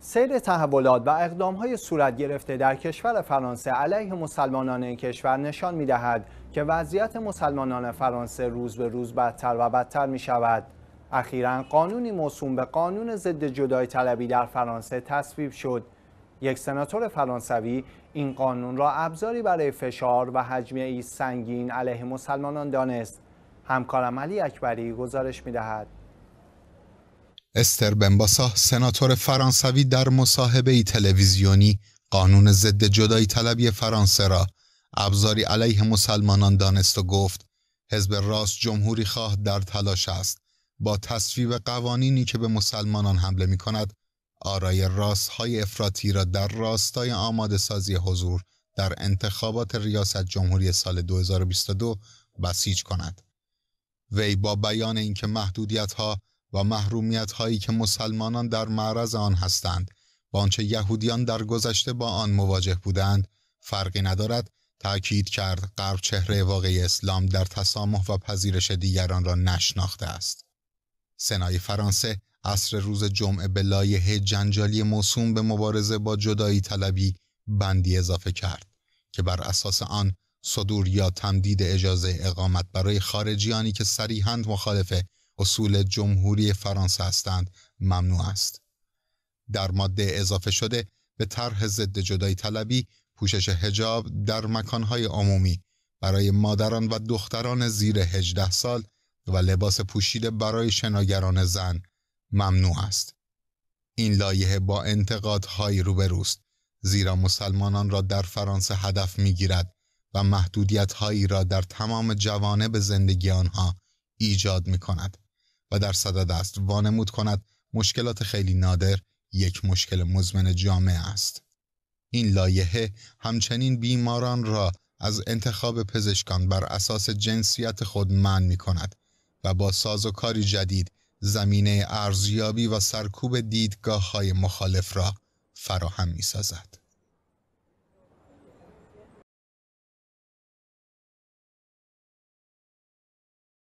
سیر تحولات و های صورت گرفته در کشور فرانسه علیه مسلمانان این کشور نشان می دهد که وضعیت مسلمانان فرانسه روز به روز بدتر و بدتر می شود. اخیرا قانونی موسوم به قانون ضد جدای طلبی در فرانسه تصویب شد. یک سناتور فرانسوی این قانون را ابزاری برای فشار و حجمه سنگین علیه مسلمانان دانست. همکارم علی اکبری گزارش می دهد. استر بنباسا سناتور فرانسوی در مصاحبه تلویزیونی قانون ضد جدایی طلبی فرانسه را ابزاری علیه مسلمانان دانست و گفت حزب راست جمهوری خواه در تلاش است با تصویب قوانینی که به مسلمانان حمله می کند آرای راست های افراطی را در راستای آماده سازی حضور در انتخابات ریاست جمهوری سال 2022 بسیج کند. وی با بیان اینکه محدودیت ها و محرومیت هایی که مسلمانان در معرض آن هستند و آنچه یهودیان در گذشته با آن مواجه بودند فرقی ندارد تأکید کرد غرب چهره واقعی اسلام در تسامح و پذیرش دیگران را نشناخته است سنای فرانسه عصر روز جمعه به لایه جنجالی موسوم به مبارزه با جدایی طلبی بندی اضافه کرد که بر اساس آن صدور یا تمدید اجازه اقامت برای خارجیانی که سریحند مخالفه اصول جمهوری فرانسه هستند ممنوع است در ماده اضافه شده به طرح ضد جدایی طلبی پوشش هجاب در مکانهای عمومی برای مادران و دختران زیر 18 سال و لباس پوشیده برای شناگران زن ممنوع است. این لایحه با انتقادهای روبروست زیرا مسلمانان را در فرانسه هدف گیرد و محدودیت هایی را در تمام به زندگی آنها ایجاد می کند. و در صدد است وانمود کند مشکلات خیلی نادر یک مشکل مزمن جامعه است. این لایحه همچنین بیماران را از انتخاب پزشکان بر اساس جنسیت خود منع می کند و با ساز و کاری جدید زمینه ارزیابی و سرکوب دیدگاه های مخالف را فراهم می سازد.